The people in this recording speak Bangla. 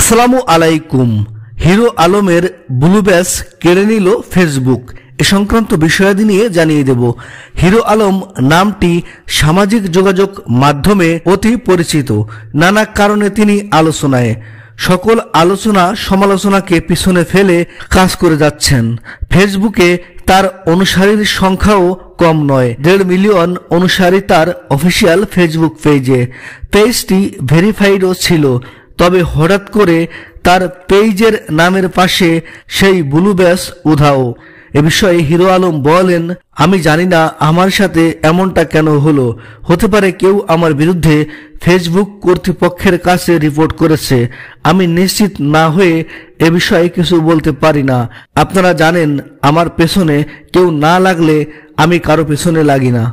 আসসালামু আলাইকুম হিরো আলমের ব্লু ব্যাস কেড়ে নিল ফেসবুক এ সংক্রান্ত বিষয়াদি নিয়ে জানিয়ে দেব হিরো আলম নামটি সামাজিক যোগাযোগ মাধ্যমে অতি পরিচিত নানা কারণে তিনি আলোচনায় সকল আলোচনা সমালোচনাকে পিছনে ফেলে কাজ করে যাচ্ছেন ফেসবুকে তার অনুসারীর সংখ্যাও কম নয় দেড় মিলিয়ন অনুসারী তার অফিসিয়াল ফেসবুক পেজে পেজটি ভেরিফাইডও ছিল তবে হঠাৎ করে তার পেইজের নামের পাশে সেই ব্লু ব্যাস উধাও এ বিষয়ে হিরো আলম বলেন আমি জানি না আমার সাথে এমনটা কেন হলো হতে পারে কেউ আমার বিরুদ্ধে ফেসবুক কর্তৃপক্ষের কাছে রিপোর্ট করেছে আমি নিশ্চিত না হয়ে এ বিষয়ে কিছু বলতে পারি না আপনারা জানেন আমার পেছনে কেউ না লাগলে আমি কারো পেছনে লাগি না